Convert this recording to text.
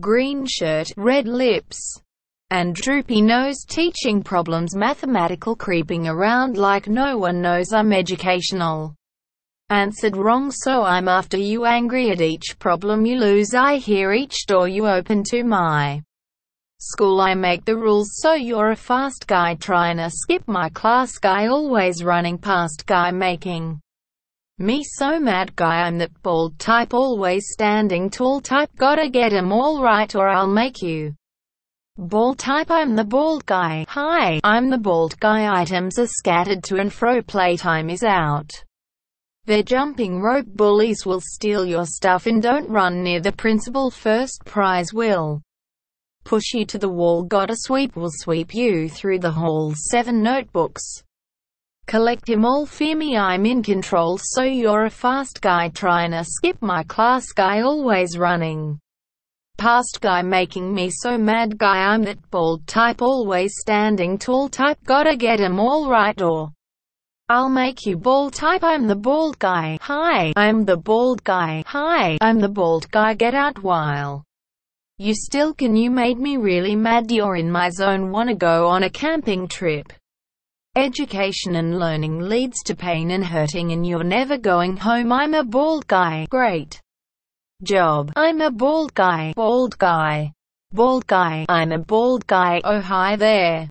green shirt, red lips, and droopy nose teaching problems mathematical creeping around like no one knows I'm educational. Answered wrong so I'm after you angry at each problem you lose I hear each door you open to my school I make the rules so you're a fast guy trying to skip my class guy always running past guy making me so mad guy I'm that bald type always standing tall type gotta get 'em all right or I'll make you. Bald type I'm the bald guy. Hi, I'm the bald guy items are scattered to and fro playtime is out. They're jumping rope bullies will steal your stuff and don't run near the principal first prize will push you to the wall gotta sweep will sweep you through the hall 7 notebooks Collect him all fear me I'm in control so you're a fast guy trying to skip my class guy always running. Past guy making me so mad guy I'm that bald type always standing tall type gotta get him all right or I'll make you bald type I'm the bald guy hi I'm the bald guy hi I'm the bald guy get out while you still can you made me really mad you're in my zone wanna go on a camping trip Education and learning leads to pain and hurting and you're never going home. I'm a bald guy. Great job. I'm a bald guy. Bald guy. Bald guy. I'm a bald guy. Oh hi there.